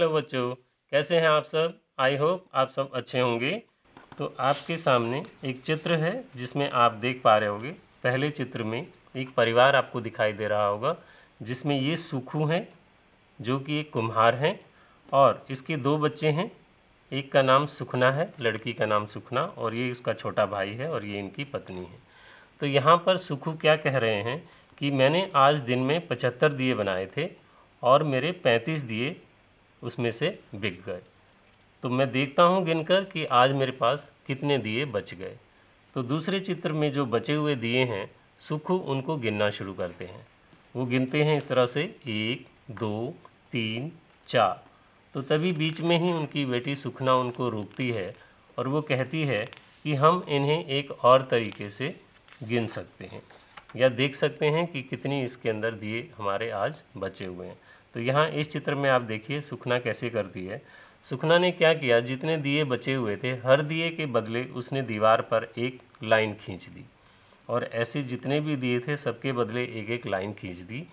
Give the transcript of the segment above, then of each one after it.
hello बच्चों कैसे हैं आप सब आई होप आप सब अच्छे होंगे तो आपके सामने एक चित्र है जिसमें आप देख पा रहे होंगे पहले चित्र में एक परिवार आपको दिखाई दे रहा होगा जिसमें ये सुखू हैं जो कि एक कुम्हार हैं और इसके दो बच्चे हैं एक का नाम सुखना है लड़की का नाम सुखना और ये उसका छोटा भाई है और ये इनकी पत्नी है तो यहाँ पर सुखू क्या कह रहे हैं कि मैंने आज दिन में पचहत्तर दिए बनाए थे और मेरे पैंतीस दिए उसमें से बिक गए तो मैं देखता हूँ गिनकर कि आज मेरे पास कितने दिए बच गए तो दूसरे चित्र में जो बचे हुए दिए हैं सुख उनको गिनना शुरू करते हैं वो गिनते हैं इस तरह से एक दो तीन चार तो तभी बीच में ही उनकी बेटी सुखना उनको रोकती है और वो कहती है कि हम इन्हें एक और तरीके से गिन सकते हैं या देख सकते हैं कि कितनी इसके अंदर दिए हमारे आज बचे हुए हैं तो यहाँ इस चित्र में आप देखिए सुखना कैसे करती है सुखना ने क्या किया जितने दिए बचे हुए थे हर दिए के बदले उसने दीवार पर एक लाइन खींच दी और ऐसे जितने भी दिए थे सबके बदले एक एक लाइन खींच दी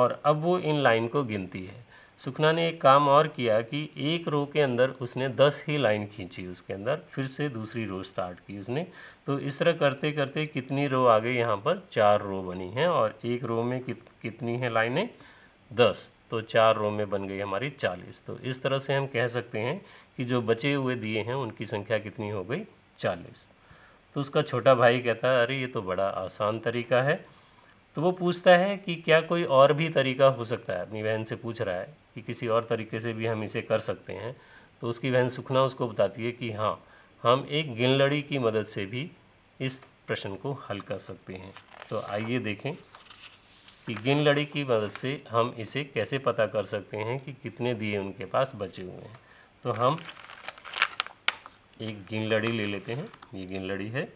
और अब वो इन लाइन को गिनती है सुखना ने एक काम और किया कि एक रो के अंदर उसने दस ही लाइन खींची उसके अंदर फिर से दूसरी रो स्टार्ट की उसने तो इस तरह करते करते कितनी रो आ गई यहाँ पर चार रो बनी हैं और एक रो में कित, कितनी है लाइनें दस तो चार रो में बन गई हमारी चालीस तो इस तरह से हम कह सकते हैं कि जो बचे हुए दिए हैं उनकी संख्या कितनी हो गई चालीस तो उसका छोटा भाई कहता है अरे ये तो बड़ा आसान तरीका है तो वो पूछता है कि क्या कोई और भी तरीका हो सकता है अपनी बहन से पूछ रहा है कि किसी और तरीके से भी हम इसे कर सकते हैं तो उसकी बहन सुखना उसको बताती है कि हाँ हम एक गिनलड़ी की मदद से भी इस प्रश्न को हल कर सकते हैं तो आइए देखें कि गिन लड़ी की मदद से हम इसे कैसे पता कर सकते हैं कि कितने दिए उनके पास बचे हुए हैं तो हम एक गिन लड़ी ले लेते हैं ये गिन लड़ी है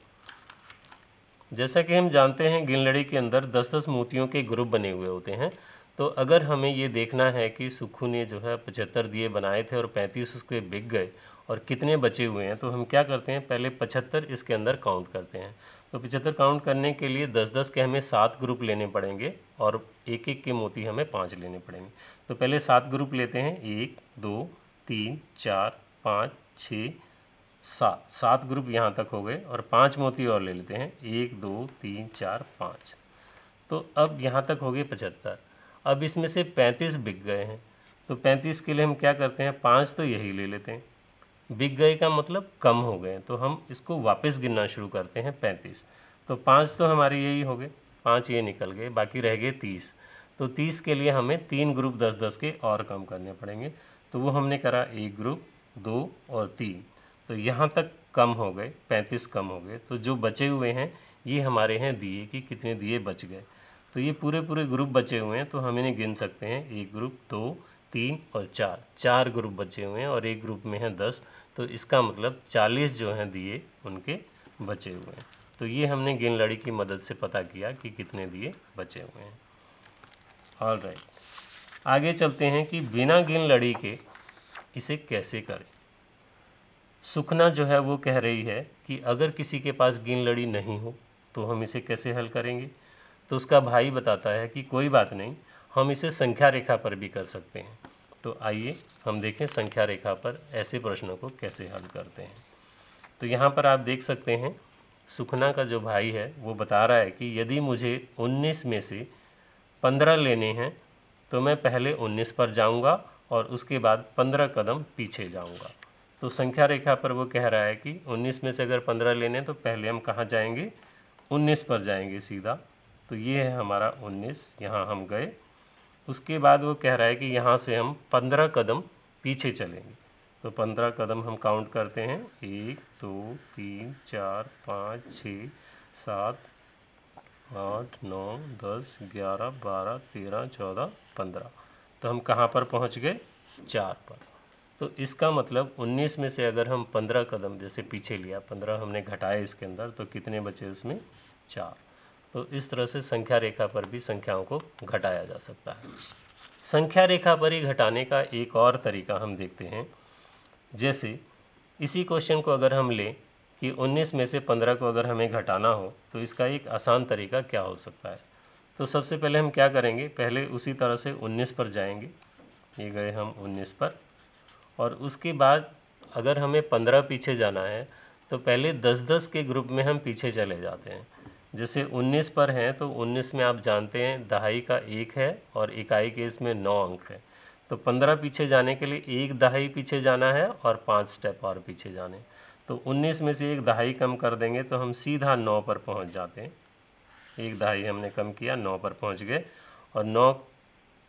जैसा कि हम जानते हैं गिन लड़ी के अंदर दस दस मोतियों के ग्रुप बने हुए होते हैं तो अगर हमें ये देखना है कि सुखू ने जो है पचहत्तर दिए बनाए थे और पैंतीस उसके बिक गए और कितने बचे हुए हैं तो हम क्या करते हैं पहले पचहत्तर इसके अंदर काउंट करते हैं तो पिछहत्तर काउंट करने के लिए दस दस के हमें सात ग्रुप लेने पड़ेंगे और एक एक के मोती हमें पाँच लेने पड़ेंगे तो पहले सात ग्रुप लेते हैं एक दो तीन चार पाँच छः सात सात ग्रुप यहाँ तक हो गए और पांच मोती और ले लेते हैं एक दो तीन चार पाँच तो अब यहाँ तक हो गए पचहत्तर अब इसमें से पैंतीस बिक गए हैं तो पैंतीस के लिए हम क्या करते हैं पाँच तो यही ले लेते हैं बिक गए का मतलब कम हो गए तो हम इसको वापस गिनना शुरू करते हैं पैंतीस तो पाँच तो हमारे यही हो गए पाँच ये निकल गए बाकी रह गए तीस तो तीस के लिए हमें तीन ग्रुप दस दस के और कम करने पड़ेंगे तो वो हमने करा एक ग्रुप दो और तीन तो यहाँ तक कम हो गए पैंतीस कम हो गए तो जो बचे हुए हैं ये हमारे हैं दिए कि कितने दिए बच गए तो ये पूरे पूरे ग्रुप बचे हुए हैं तो हम इन्हें गिन सकते हैं एक ग्रुप दो तो, तीन और चार चार ग्रुप बचे हुए हैं और एक ग्रुप में हैं दस तो इसका मतलब चालीस जो हैं दिए उनके बचे हुए हैं तो ये हमने गेंद लड़ी की मदद से पता किया कि कितने दिए बचे हुए हैं ऑल राइट आगे चलते हैं कि बिना गेंद लड़ी के इसे कैसे करें सुखना जो है वो कह रही है कि अगर किसी के पास गेंद लड़ी नहीं हो तो हम इसे कैसे हल करेंगे तो उसका भाई बताता है कि कोई बात नहीं हम इसे संख्या रेखा पर भी कर सकते हैं तो आइए हम देखें संख्या रेखा पर ऐसे प्रश्नों को कैसे हल करते हैं तो यहाँ पर आप देख सकते हैं सुखना का जो भाई है वो बता रहा है कि यदि मुझे 19 में से 15 लेने हैं तो मैं पहले 19 पर जाऊंगा और उसके बाद 15 कदम पीछे जाऊंगा तो संख्या रेखा पर वो कह रहा है कि 19 में से अगर 15 लेने तो पहले हम कहाँ जाएंगे 19 पर जाएंगे सीधा तो ये है हमारा 19 यहाँ हम गए उसके बाद वो कह रहा है कि यहाँ से हम पंद्रह कदम पीछे चलेंगे तो पंद्रह कदम हम काउंट करते हैं एक दो तीन चार पाँच छ सात आठ नौ दस ग्यारह बारह तेरह चौदह पंद्रह तो हम कहाँ पर पहुँच गए चार पर तो इसका मतलब उन्नीस में से अगर हम पंद्रह कदम जैसे पीछे लिया पंद्रह हमने घटाए इसके अंदर तो कितने बचे उसमें चार तो इस तरह से संख्या रेखा पर भी संख्याओं को घटाया जा सकता है संख्या रेखा पर ही घटाने का एक और तरीका हम देखते हैं जैसे इसी क्वेश्चन को अगर हम लें कि 19 में से 15 को अगर हमें घटाना हो तो इसका एक आसान तरीका क्या हो सकता है तो सबसे पहले हम क्या करेंगे पहले उसी तरह से 19 पर जाएंगे ये गए हम 19 पर और उसके बाद अगर हमें 15 पीछे जाना है तो पहले 10-10 के ग्रुप में हम पीछे चले जाते हैं जैसे 19 पर हैं तो 19 में आप जानते हैं दहाई का एक है और इकाई के इसमें नौ अंक है तो 15 पीछे जाने के लिए एक दहाई पीछे जाना है और पाँच स्टेप और पीछे जाने तो 19 में से एक दहाई कम कर देंगे तो हम सीधा नौ पर पहुंच जाते हैं एक दहाई हमने कम किया नौ पर पहुंच गए और नौ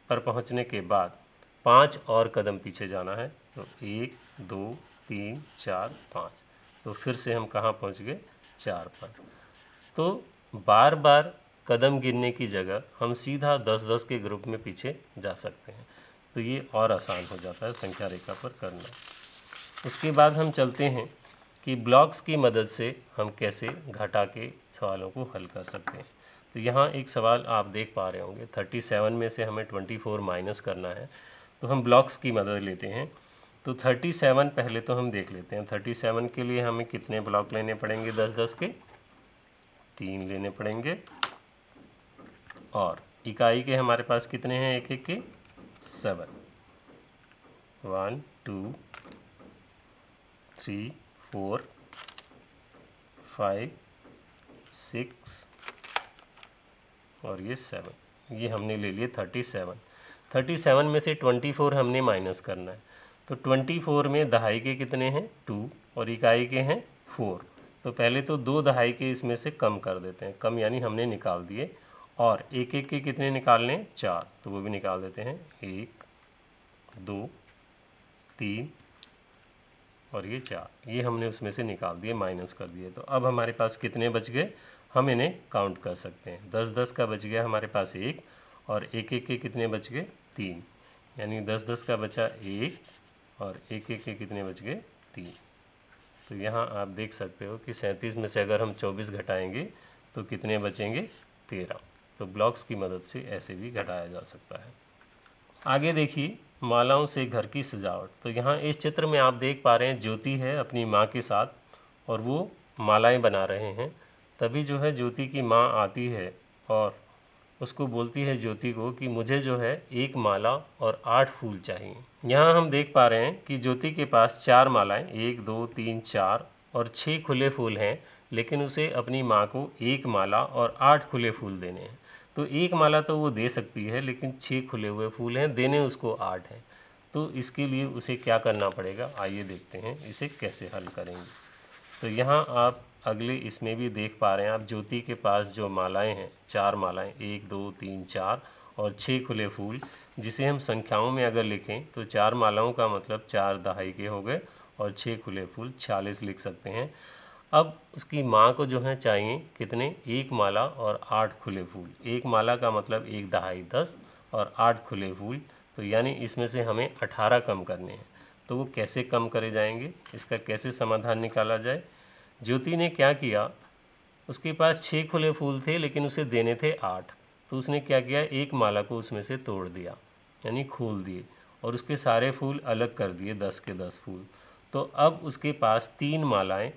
पर पहुंचने के बाद पाँच और कदम पीछे जाना है तो एक दो तीन चार पाँच तो फिर से हम कहाँ पहुँच गए चार पर तो बार बार कदम गिनने की जगह हम सीधा दस दस के ग्रुप में पीछे जा सकते हैं तो ये और आसान हो जाता है संख्या रेखा पर करना उसके बाद हम चलते हैं कि ब्लॉक्स की मदद से हम कैसे घटा के सवालों को हल कर सकते हैं तो यहाँ एक सवाल आप देख पा रहे होंगे थर्टी सेवन में से हमें ट्वेंटी फोर माइनस करना है तो हम ब्लॉक्स की मदद लेते हैं तो थर्टी सेवन पहले तो हम देख लेते हैं थर्टी सेवन के लिए हमें कितने ब्लॉक लेने पड़ेंगे दस दस के तीन लेने पड़ेंगे और इकाई के हमारे पास कितने हैं एक एक के seven one two three four five six और ये सेवन ये हमने ले लिए थर्टी सेवन थर्टी सेवन में से ट्वेंटी फोर हमने माइनस करना है तो ट्वेंटी फोर में दहाई के कितने हैं टू और इकाई के हैं फोर तो पहले तो दो दहाई के इसमें से कम कर देते हैं कम यानी हमने निकाल दिए और एक एक के कितने निकालने चार तो वो भी निकाल देते हैं एक दो तीन और ये चार ये हमने उसमें से निकाल दिए माइनस कर दिए तो अब हमारे पास कितने बच गए हम इन्हें काउंट कर सकते हैं दस दस का बच गया हमारे पास एक और एक एक के कितने बच गए तीन यानी दस दस का बचा एक और एक एक के कितने बच गए तीन तो यहाँ आप देख सकते हो कि सैंतीस में से अगर हम चौबीस घटाएंगे तो कितने बचेंगे तेरह तो ब्लॉक्स की मदद से ऐसे भी घटाया जा सकता है आगे देखिए मालाओं से घर की सजावट तो यहाँ इस चित्र में आप देख पा रहे हैं ज्योति है अपनी माँ के साथ और वो मालाएं बना रहे हैं तभी जो है ज्योति की माँ आती है और उसको बोलती है ज्योति को कि मुझे जो है एक माला और आठ फूल चाहिए यहाँ हम देख पा रहे हैं कि ज्योति के पास चार मालाएं एक दो तीन चार और छः खुले फूल हैं लेकिन उसे अपनी माँ को एक माला और आठ खुले फूल देने हैं तो एक माला तो वो दे सकती है लेकिन छः खुले हुए फूल हैं देने उसको आठ हैं तो इसके लिए उसे क्या करना पड़ेगा आइए देखते हैं इसे कैसे हल करेंगे तो यहाँ आप अगले इसमें भी देख पा रहे हैं आप ज्योति के पास जो मालाएं हैं चार मालाएं एक दो तीन चार और छः खुले फूल जिसे हम संख्याओं में अगर लिखें तो चार मालाओं का मतलब चार दहाई के हो गए और छः खुले फूल छियालीस लिख सकते हैं अब उसकी माँ को जो है चाहिए कितने एक माला और आठ खुले फूल एक माला का मतलब एक दहाई दस और आठ खुले फूल तो यानी इसमें से हमें अठारह कम करने हैं तो वो कैसे कम करे जाएंगे इसका कैसे समाधान निकाला जाए ज्योति ने क्या किया उसके पास छः खुले फूल थे लेकिन उसे देने थे आठ तो उसने क्या किया एक माला को उसमें से तोड़ दिया यानी खोल दिए और उसके सारे फूल अलग कर दिए दस के दस फूल तो अब उसके पास तीन मालाएं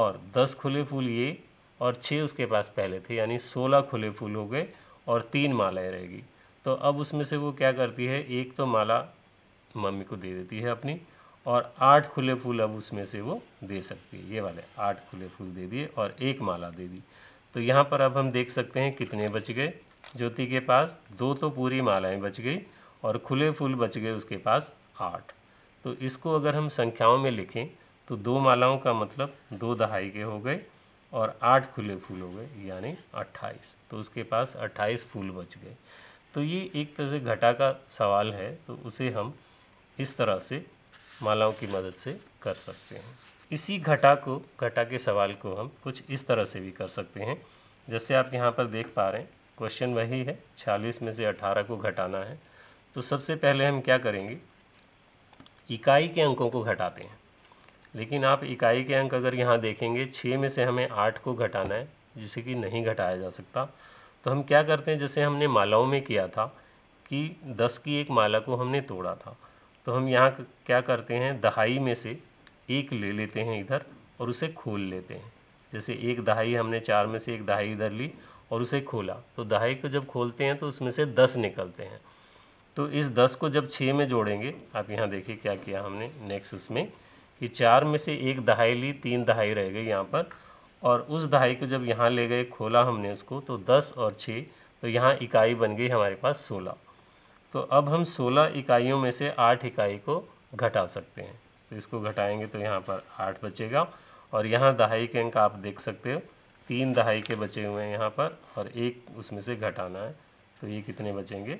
और दस खुले फूल ये और छः उसके पास पहले थे यानी सोलह खुले फूल हो गए और तीन मालाएं रहेगी तो अब उसमें से वो क्या करती है एक तो माला मम्मी को दे देती है अपनी और आठ खुले फूल अब उसमें से वो दे सकती है ये वाले आठ खुले फूल दे दिए और एक माला दे दी तो यहाँ पर अब हम देख सकते हैं कितने बच गए ज्योति के पास दो तो पूरी मालाएं बच गई और खुले फूल बच गए उसके पास आठ तो इसको अगर हम संख्याओं में लिखें तो दो मालाओं का मतलब दो दहाई के हो गए और आठ खुले फूल हो गए यानी अट्ठाईस तो उसके पास अट्ठाईस फूल बच गए तो ये एक तरह से घटा का सवाल है तो उसे हम इस तरह से मालाओं की मदद से कर सकते हैं इसी घटा को घटा के सवाल को हम कुछ इस तरह से भी कर सकते हैं जैसे आप यहाँ पर देख पा रहे हैं क्वेश्चन वही है छियालीस में से अठारह को घटाना है तो सबसे पहले हम क्या करेंगे इकाई के अंकों को घटाते हैं लेकिन आप इकाई के अंक अगर यहाँ देखेंगे छः में से हमें आठ को घटाना है जिसे कि नहीं घटाया जा सकता तो हम क्या करते हैं जैसे हमने मालाओं में किया था कि दस की एक माला को हमने तोड़ा था तो हम यहाँ क्या करते हैं दहाई में से एक ले लेते हैं इधर और उसे खोल लेते हैं जैसे एक दहाई हमने चार में से एक दहाई इधर ली और उसे खोला तो दहाई को जब खोलते हैं तो उसमें से दस निकलते हैं तो इस दस को जब छः में जोड़ेंगे आप यहाँ देखिए क्या किया हमने नेक्स्ट उसमें कि चार में से एक दहाई ली तीन दहाई रह गई यहाँ पर और उस दहाई को जब यहाँ ले गए खोला हमने उसको तो दस और छः तो यहाँ इकाई बन गई हमारे पास सोलह तो अब हम 16 इकाइयों में से 8 इकाई को घटा सकते हैं तो इसको घटाएंगे तो यहाँ पर 8 बचेगा और यहाँ दहाई के अंक आप देख सकते हो तीन दहाई के बचे हुए हैं यहाँ पर और एक उसमें से घटाना है तो ये कितने बचेंगे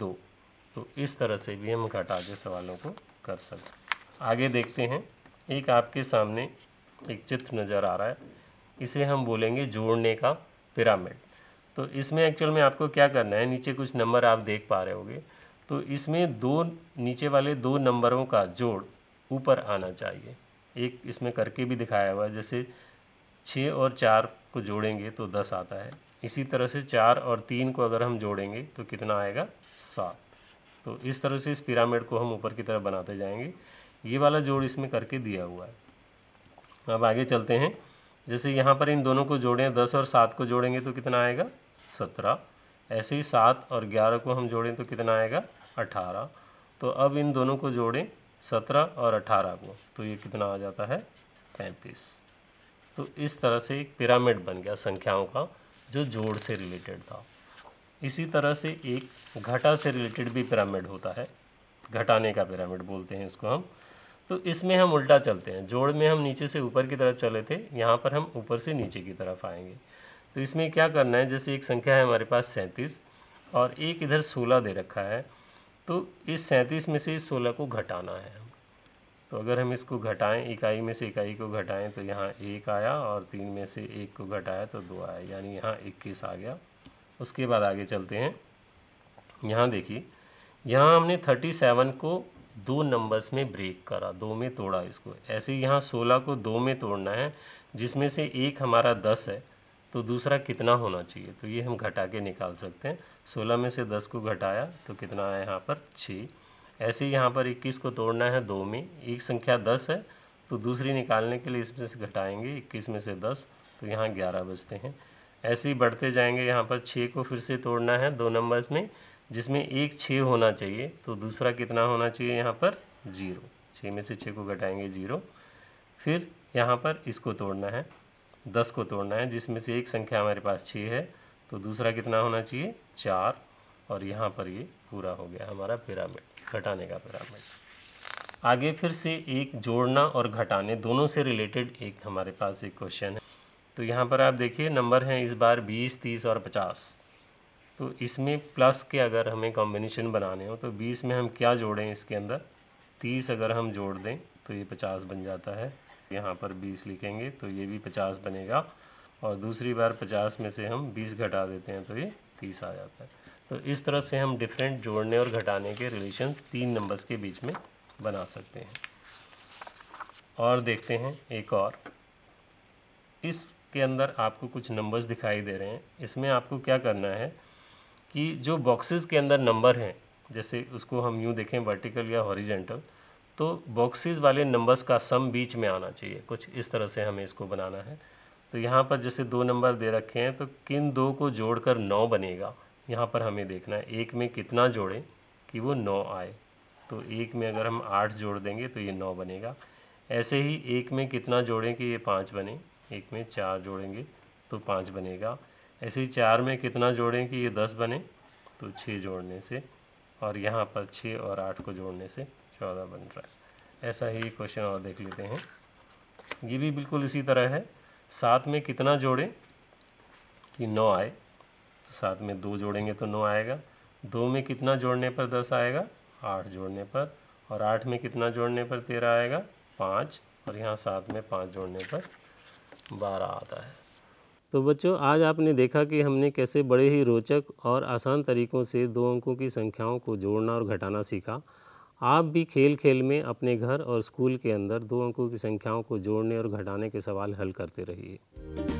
दो तो इस तरह से भी हम घटा के सवालों को कर सकते आगे देखते हैं एक आपके सामने एक चित्र नज़र आ रहा है इसे हम बोलेंगे जोड़ने का पिरामिड तो इसमें एक्चुअल में आपको क्या करना है नीचे कुछ नंबर आप देख पा रहे होगे तो इसमें दो नीचे वाले दो नंबरों का जोड़ ऊपर आना चाहिए एक इसमें करके भी दिखाया हुआ है जैसे छः और चार को जोड़ेंगे तो दस आता है इसी तरह से चार और तीन को अगर हम जोड़ेंगे तो कितना आएगा सात तो इस तरह से इस पिरामिड को हम ऊपर की तरफ बनाते जाएंगे ये वाला जोड़ इसमें करके दिया हुआ है अब आगे चलते हैं जैसे यहाँ पर इन दोनों को जोड़ें दस और सात को जोड़ेंगे तो कितना आएगा सत्रह ऐसे ही सात और ग्यारह को हम जोड़ें तो कितना आएगा अठारह तो अब इन दोनों को जोड़ें सत्रह और अठारह को तो ये कितना आ जाता है पैंतीस तो इस तरह से एक पिरामिड बन गया संख्याओं का जो जोड़ से रिलेटेड था इसी तरह से एक घटा से रिलेटेड भी पिरामिड होता है घटाने का पिरामिड बोलते हैं इसको हम तो इसमें हम उल्टा चलते हैं जोड़ में हम नीचे से ऊपर की तरफ चले थे यहाँ पर हम ऊपर से नीचे की तरफ आएंगे तो इसमें क्या करना है जैसे एक संख्या है हमारे पास सैंतीस और एक इधर सोलह दे रखा है तो इस सैंतीस में से इस सोलह को घटाना है तो अगर हम इसको घटाएं इकाई में से इकाई को घटाएं तो यहाँ एक आया और तीन में से एक को घटाया तो दो आया यानी यहाँ इक्कीस आ गया उसके बाद आगे चलते हैं यहाँ देखिए यहाँ हमने थर्टी सेवन को दो नंबर्स में ब्रेक करा दो में तोड़ा इसको ऐसे ही यहाँ सोलह को दो में तोड़ना है जिसमें से एक हमारा दस है तो दूसरा कितना होना चाहिए तो ये हम घटा के निकाल सकते हैं सोलह में से दस को घटाया तो कितना आया यहाँ पर छः ऐसे ही यहाँ पर इक्कीस को तोड़ना है दो में एक संख्या दस है तो दूसरी निकालने के लिए इसमें से घटाएंगे इक्कीस में से दस तो यहाँ ग्यारह बजते हैं ऐसे ही बढ़ते जाएंगे यहाँ पर छः को फिर से तोड़ना है दो नंबर्स में जिसमें एक छः होना चाहिए तो दूसरा कितना होना चाहिए यहाँ पर जीरो छः में से छः को घटाएंगे जीरो फिर यहाँ पर इसको तोड़ना है दस को तोड़ना है जिसमें से एक संख्या हमारे पास छः है तो दूसरा कितना होना चाहिए चार और यहाँ पर ये पूरा हो गया हमारा पिरामिड घटाने का पिरामिड आगे फिर से एक जोड़ना और घटाने दोनों से रिलेटेड एक हमारे पास एक क्वेश्चन है तो यहाँ पर आप देखिए नंबर हैं इस बार बीस तीस और पचास तो इसमें प्लस के अगर हमें कॉम्बिनेशन बनाने हो तो बीस में हम क्या जोड़ें इसके अंदर तीस अगर हम जोड़ दें तो ये पचास बन जाता है यहाँ पर बीस लिखेंगे तो ये भी पचास बनेगा और दूसरी बार पचास में से हम बीस घटा देते हैं तो ये तीस आ जाता है तो इस तरह से हम डिफरेंट जोड़ने और घटाने के रिलेशन तीन नंबर्स के बीच में बना सकते हैं और देखते हैं एक और इसके अंदर आपको कुछ नंबर्स दिखाई दे रहे हैं इसमें आपको क्या करना है कि जो बॉक्सेस के अंदर नंबर हैं जैसे उसको हम यूँ देखें वर्टिकल या हॉरिजेंटल तो बॉक्सेस वाले नंबर्स का सम बीच में आना चाहिए कुछ इस तरह से हमें इसको बनाना है तो यहाँ पर जैसे दो नंबर दे रखे हैं तो किन दो को जोड़कर नौ बनेगा यहाँ पर हमें देखना है एक में कितना जोड़ें कि वो नौ आए तो एक में अगर हम आठ जोड़ देंगे तो ये नौ बनेगा ऐसे ही एक में कितना जोड़ें कि ये पाँच बने एक में चार जोड़ेंगे तो पाँच बनेगा ऐसे ही चार में कितना जोड़ें कि ये दस बने तो छः जोड़ने से और यहाँ पर छः और आठ को जोड़ने से चौदह बन रहा है ऐसा ही क्वेश्चन और देख लेते हैं ये भी बिल्कुल इसी तरह है सात में कितना जोड़ें कि नौ आए तो सात में दो जोड़ेंगे तो नौ आएगा दो में कितना जोड़ने पर दस आएगा आठ जोड़ने पर और आठ में कितना जोड़ने पर तेरह आएगा पाँच और यहाँ सात में पाँच जोड़ने पर बारह आता है तो बच्चों आज आपने देखा कि हमने कैसे बड़े ही रोचक और आसान तरीक़ों से दो अंकों की संख्याओं को जोड़ना और घटाना सीखा आप भी खेल खेल में अपने घर और स्कूल के अंदर दो अंकों की संख्याओं को जोड़ने और घटाने के सवाल हल करते रहिए